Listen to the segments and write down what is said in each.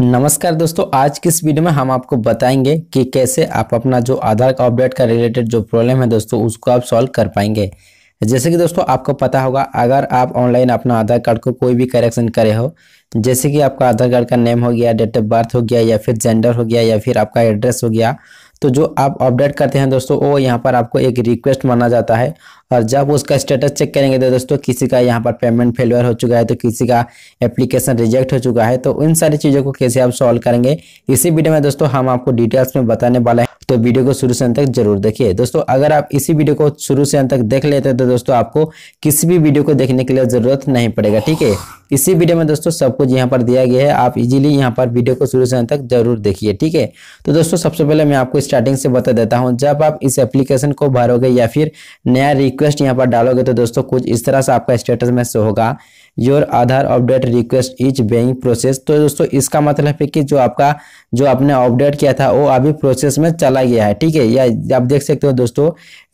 नमस्कार दोस्तों आज की इस वीडियो में हम आपको बताएंगे कि कैसे आप अपना जो आधार का अपडेट का रिलेटेड जो प्रॉब्लम है दोस्तों उसको आप सॉल्व कर पाएंगे जैसे कि दोस्तों आपको पता होगा अगर आप ऑनलाइन अपना आधार कार्ड को कोई भी करेक्शन करे हो जैसे कि आपका आधार कार्ड का नेम हो गया डेट ऑफ बर्थ हो गया या फिर जेंडर हो गया या फिर आपका एड्रेस हो गया तो जो आप अपडेट करते हैं दोस्तों वो यहाँ पर आपको एक रिक्वेस्ट माना जाता है और जब उसका स्टेटस चेक करेंगे तो दोस्तों किसी का यहाँ पर पेमेंट फेलियर हो चुका है तो किसी का एप्लीकेशन रिजेक्ट हो चुका है तो इन सारी चीज़ों को कैसे आप सॉल्व करेंगे इसी वीडियो में दोस्तों हम आपको डिटेल्स में बताने वाले हैं तो वीडियो को शुरू से अंत तक जरूर देखिए दोस्तों अगर आप इसी वीडियो को शुरू से अंत तक देख लेते हैं तो दोस्तों आपको किसी भी वीडियो को देखने के लिए जरूरत नहीं पड़ेगा ठीक है इसी वीडियो में दोस्तों सब कुछ यहाँ पर दिया गया है आप इजीली यहाँ पर वीडियो को शुरू से अंत तक जरूर देखिए ठीक है तो दोस्तों सबसे पहले मैं आपको स्टार्टिंग से बता देता हूँ जब आप इस एप्लीकेशन को भरोगे या फिर नया रिक्वेस्ट यहाँ पर डालोगे तो दोस्तों कुछ इस तरह से आपका स्टेटस में होगा your Aadhaar update request is being process तो दोस्तों इसका मतलब है कि जो आपका जो आपने अपडेट किया था वो अभी प्रोसेस में चला गया है ठीक है या आप देख सकते हो दोस्तों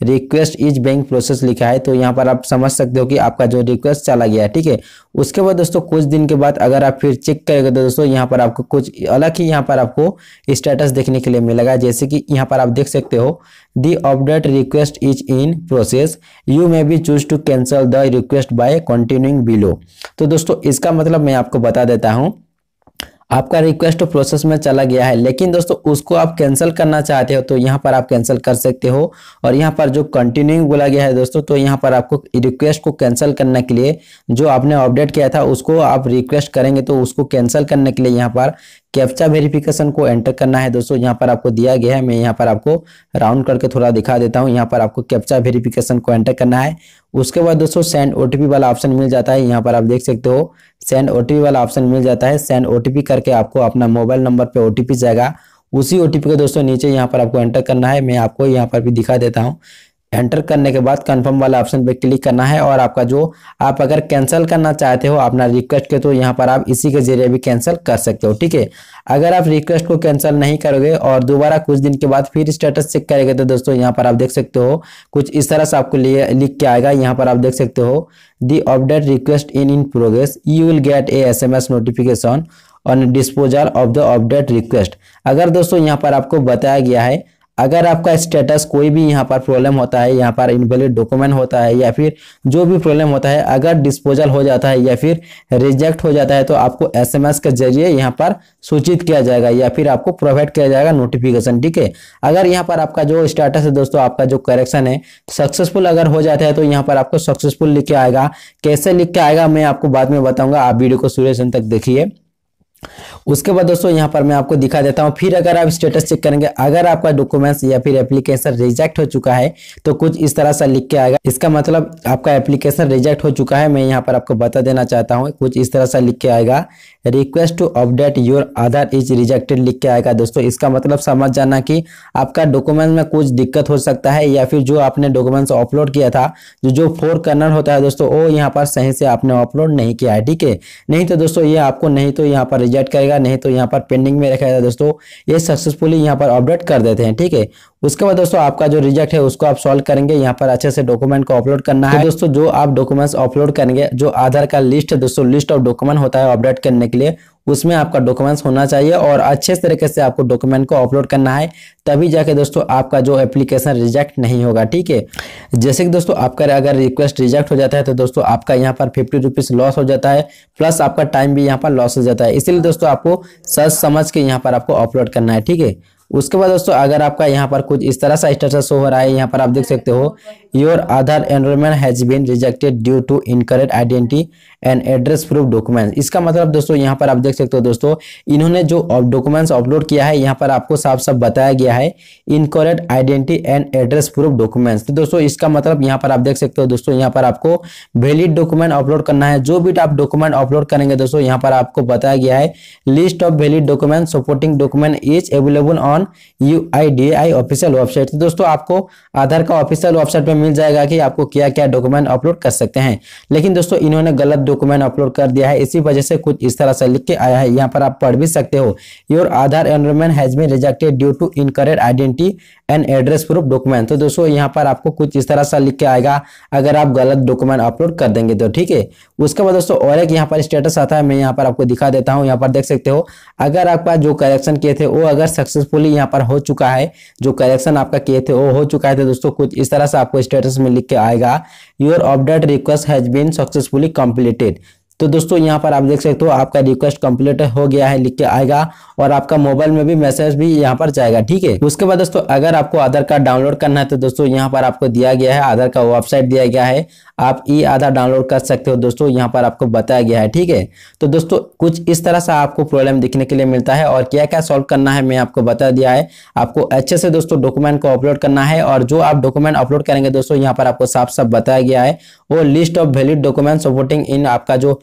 रिक्वेस्ट इज बेइंग प्रोसेस लिखा है तो यहाँ पर आप समझ सकते हो कि आपका जो रिक्वेस्ट चला गया है ठीक है उसके बाद दोस्तों कुछ दिन के बाद अगर आप फिर चेक करेंगे तो दोस्तों यहाँ पर आपको कुछ अलग ही यहाँ पर आपको स्टेटस देखने के लिए मिलेगा जैसे कि यहाँ पर आप देख सकते हो the update request is in process you may be choose to cancel the request by continuing below तो दोस्तों इसका मतलब मैं आपको बता देता हूँ आपका रिक्वेस्ट प्रोसेस तो में चला गया है लेकिन दोस्तों उसको आप कैंसिल करना चाहते हो तो यहाँ पर आप कैंसिल कर सकते हो और यहाँ पर जो कंटिन्यूइंग बोला गया है दोस्तों तो यहाँ पर आपको रिक्वेस्ट को कैंसिल करने के लिए जो आपने अपडेट किया था उसको आप रिक्वेस्ट करेंगे तो उसको कैंसिल करने के लिए यहाँ पर कैप्चा वेरिफिकेशन को एंटर करना है दोस्तों यहाँ पर आपको दिया गया है मैं यहाँ पर आपको राउंड करके थोड़ा दिखा देता हूँ यहाँ पर आपको कैप्चा वेरिफिकेशन को एंटर करना है उसके बाद दोस्तों सेंड ओटीपी वाला ऑप्शन मिल जाता है यहाँ पर आप देख सकते हो सेंड ओटीपी वाला ऑप्शन मिल जाता है सेंड ओटीपी करके आपको अपना मोबाइल नंबर पर ओटीपी जाएगा उसी ओटीपी को दोस्तों नीचे यहाँ पर आपको एंटर करना है मैं आपको यहाँ पर भी दिखा देता हूँ एंटर करने के बाद कंफर्म वाला ऑप्शन पे क्लिक करना है और आपका जो आप अगर कैंसिल करना चाहते हो अपना रिक्वेस्ट के तो यहाँ पर आप इसी के जरिए भी कैंसिल कर सकते हो ठीक है अगर आप रिक्वेस्ट को कैंसिल नहीं करोगे और दोबारा कुछ दिन के बाद फिर स्टेटस चेक करेंगे तो दोस्तों यहाँ पर आप देख सकते हो कुछ इस तरह से आपको लिख के आएगा यहाँ पर आप देख सकते हो the update request in in progress you will get a S M S notification on disposal of the update request अगर दोस्तों यहाँ पर आपको बताया गया है अगर आपका स्टेटस कोई भी यहाँ पर प्रॉब्लम होता है यहाँ पर इनवेलिड डॉक्यूमेंट होता है या फिर जो भी प्रॉब्लम होता है अगर डिस्पोजल हो जाता है या फिर रिजेक्ट हो जाता है तो आपको एसएमएस के जरिए यहाँ पर सूचित किया जाएगा या फिर आपको प्रोवाइड किया जाएगा नोटिफिकेशन ठीक है अगर यहाँ पर आपका जो स्टेटस है दोस्तों आपका जो करेक्शन है सक्सेसफुल अगर हो जाता है तो यहाँ पर आपको सक्सेसफुल लिख के आएगा कैसे लिख के आएगा मैं आपको बाद में बताऊंगा आप वीडियो को सूर्य तक देखिए उसके बाद दोस्तों यहाँ पर मैं आपको दिखा देता हूँ फिर अगर आप स्टेटस चेक करेंगे अगर आपका डॉक्यूमेंट्स या फिर एप्लीकेशन रिजेक्ट हो चुका है तो कुछ इस तरह से लिख के आएगा इसका मतलब आपका एप्लीकेशन रिजेक्ट हो चुका है मैं यहाँ पर आपको बता देना चाहता हूँ कुछ इस तरह से लिख के आएगा request to update your Aadhaar is rejected लिख के आएगा दोस्तों इसका मतलब समझ जाना कि आपका डॉक्यूमेंट में कुछ दिक्कत हो सकता है या फिर जो आपने डॉक्यूमेंट्स अपलोड किया था जो जो फोर कर्नर होता है दोस्तों वो यहाँ पर सही से आपने अपलोड नहीं किया है ठीक है नहीं तो दोस्तों ये आपको नहीं तो यहाँ पर रिजेक्ट करेगा नहीं तो यहाँ पर पेंडिंग में रखा जाता है दोस्तों ये सक्सेसफुली यहाँ पर अपडेट कर देते हैं ठीक है उसके बाद दोस्तों आपका जो रिजेक्ट है उसको आप सॉल्व करेंगे यहाँ पर अच्छे से डॉक्यूमेंट को अपलोड करना है तो, तो दोस्तों जो आप डॉक्यूमेंट्स अपलोड करेंगे जो आधार का लिस्ट है दोस्तों लिस्ट ऑफ डॉक्यूमेंट होता है अपडेट करने के लिए उसमें आपका डॉक्यूमेंट्स होना चाहिए और अच्छे तरीके से आपको डॉक्यूमेंट को अपलोड करना है तभी जाके दोस्तों आपका जो एप्लीकेशन रिजेक्ट नहीं होगा ठीक है जैसे कि दोस्तों आपका अगर रिक्वेस्ट रिजेक्ट हो जाता है तो दोस्तों आपका यहाँ पर फिफ्टी रुपीज़ लॉस हो जाता है प्लस आपका टाइम भी यहाँ पर लॉस हो जाता है इसीलिए दोस्तों आपको सच समझ के यहाँ पर आपको अपलोड करना है ठीक है उसके बाद दोस्तों अगर आपका यहाँ पर कुछ इस तरह सा स्टेटस हो रहा है यहाँ पर आप देख सकते हो your Aadhaar enrolment has been rejected due to incorrect identity and address proof document इसका मतलब दोस्तों यहाँ पर आप देख सकते हो दोस्तों इन्होंने जो डॉक्यूमेंट्स अपलोड किया है यहाँ पर आपको साफ साफ बताया गया है incorrect identity and address proof documents तो दोस्तों इसका मतलब यहाँ पर आप देख सकते हो दोस्तों यहाँ पर आपको वैलिड डॉक्यूमेंट अपलोड करना है जो भी आप डॉक्यूमेंट अपलोड करेंगे दोस्तों यहाँ पर आपको बताया गया है list of valid document supporting document is available on you official website तो दोस्तों आपको आधार का ऑफिशियल वेबसाइट पर मिल जाएगा कि आपको क्या क्या डॉक्यूमेंट अपलोड कर सकते हैं लेकिन दोस्तों इन्होंने गलत डॉक्यूमेंट अपलोड कर दिया है इसी वजह से कुछ इस तरह से लिख के आया है यहाँ पर आप पढ़ भी सकते हो your Aadhaar enrolment has been rejected due to incorrect identity and address proof document तो दोस्तों यहाँ पर आपको कुछ इस तरह से लिख के आएगा अगर आप गलत डॉक्यूमेंट अपलोड कर देंगे तो ठीक है उसके बाद दोस्तों और एक यहाँ पर स्टेटस आता है मैं यहाँ पर आपको दिखा देता हूँ यहाँ पर देख सकते हो अगर आपका जो करेक्शन किए थे वो अगर सक्सेसफुली यहाँ पर हो चुका है जो करेक्शन आपका किए थे वो हो चुका है तो दोस्तों कुछ इस तरह से आपको स्टेटस में लिख के आएगा your update request has been successfully completed तो दोस्तों यहाँ पर आप देख सकते हो आपका रिक्वेस्ट कंप्लीट हो गया है लिख के आएगा और आपका मोबाइल में भी मैसेज भी यहाँ पर जाएगा ठीक है उसके बाद दोस्तों अगर आपको आधार कार्ड डाउनलोड करना है तो दोस्तों यहाँ पर आपको दिया गया है आधार का वेबसाइट दिया गया है आप ई आधार डाउनलोड कर सकते हो दोस्तों यहाँ पर आपको बताया गया है ठीक है तो दोस्तों कुछ इस तरह से आपको प्रॉब्लम दिखने के लिए मिलता है और क्या क्या सॉल्व करना है मैं आपको बता दिया है आपको अच्छे से दोस्तों डॉक्यूमेंट को अपलोड करना है और जो आप डॉक्यूमेंट अपलोड करेंगे दोस्तों यहाँ पर आपको साफ साफ बताया गया है वो list of valid document supporting इन आपका जो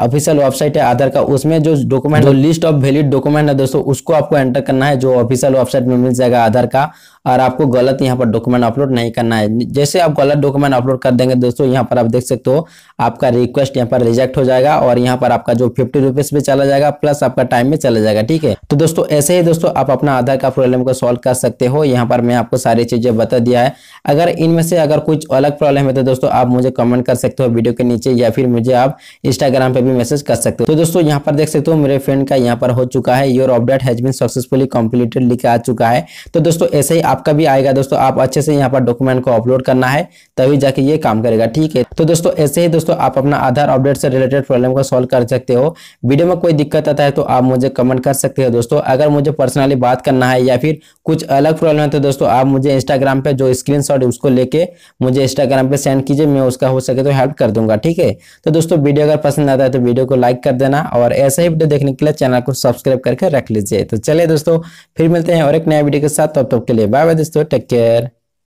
ऑफिशियल वेबसाइट है आधार का उसमें जो डॉक्यूमेंट जो लिस्ट ऑफ वैलिड डॉक्यूमेंट है दोस्तों उसको आपको एंटर करना है जो ऑफिशियल वेबसाइट में मिल जाएगा आधार का और आपको गलत यहाँ पर डॉक्यूमेंट अपलोड नहीं करना है जैसे आप गलत डॉक्यूमेंट अपलोड कर देंगे दोस्तों यहाँ पर आप देख सकते हो आपका रिक्वेस्ट यहाँ पर रिजेक्ट हो जाएगा और यहाँ पर आपका जो फिफ्टी रुपीज भी चला जाएगा प्लस आपका टाइम भी चला जाएगा ठीक है तो दोस्तों ऐसे ही दोस्तों आप अपना आधार का प्रॉब्लम को सोल्व कर सकते हो यहाँ पर मैं आपको सारी चीजें बता दिया है अगर इनमें से अगर कुछ अलग प्रॉब्लम है तो दोस्तों आप मुझे कमेंट कर सकते हो वीडियो के नीचे या फिर मुझे आप इंस्टाग्राम पे भी मैसेज कर सकते हो तो दोस्तों यहाँ पर देख सकते हो मेरे फ्रेंड का यहाँ पर हो चुका है your update has been successfully completed लिख आ चुका है तो दोस्तों ऐसे ही आपका भी आएगा दोस्तों आप अच्छे से यहाँ पर डॉक्यूमेंट को अपलोड करना है तभी जाके ये काम करेगा ठीक है तो दोस्तों ऐसे ही दोस्तों आप अपना आधार अपडेट से रिलेटेड प्रॉब्लम को सोल्व कर सकते हो वीडियो में कोई दिक्कत आता है तो आप मुझे कमेंट कर सकते हो दोस्तों अगर मुझे पर्सनली बात करना है या फिर कुछ अलग प्रॉब्लम है तो दोस्तों आप मुझे इंस्टाग्राम पे जो स्क्रीन शॉट उसको लेके मुझे इंस्टाग्राम पे सेंड कीजिए मैं उसका हो सके तो हेल्प कर दूंगा ठीक है तो दोस्तों वीडियो अगर पसंद आता है तो वीडियो को लाइक कर देना और ऐसे ही वीडियो देखने के लिए चैनल को सब्सक्राइब करके रख लीजिए तो चलिए दोस्तों फिर मिलते हैं और एक नया वीडियो के साथ तब तो तक के लिए बाय बाय दोस्तों टेक केयर